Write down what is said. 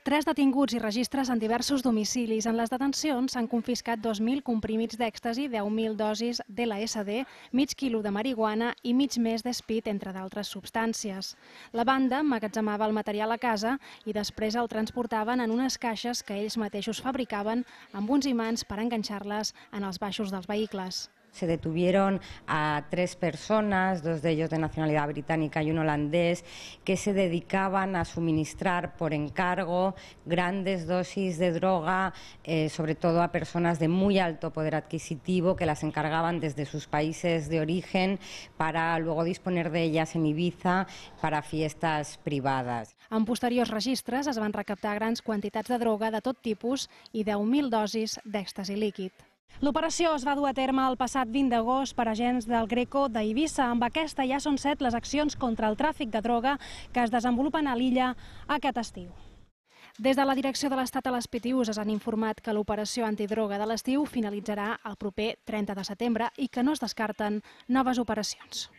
Tres detinguts i registres en diversos domicilis. En les detencions s'han confiscat 2.000 comprimits d'èxtasi, 10.000 dosis de SD, mig quilo de marihuana i mig més d'espit, entre d'altres substàncies. La banda magatzemava el material a casa i després el transportaven en unes caixes que ells mateixos fabricaven amb uns imants per enganxar-les en els baixos dels vehicles. Se detuvieron a tres personas, dos de ellos de nacionalidad británica y un holandés, que se dedicaban a suministrar por encargo grandes dosis de droga, eh, sobre todo a personas de muy alto poder adquisitivo, que las encargaban desde sus países de origen para luego disponer de ellas en Ibiza para fiestas privadas. En posteriors registros se van recaptar grandes de droga de tot tipus i 10.000 dosis de d'èxtasi líquid. L'operació es va dur a terme el passat 20 d'agost per agents del Greco d'Eivissa. Amb aquesta ja són set les accions contra el tràfic de droga que es desenvolupen a l'illa aquest estiu. Des de la direcció de l'Estat a les es han informat que l'operació antidroga de l'estiu finalitzarà el proper 30 de setembre i que no es descarten noves operacions.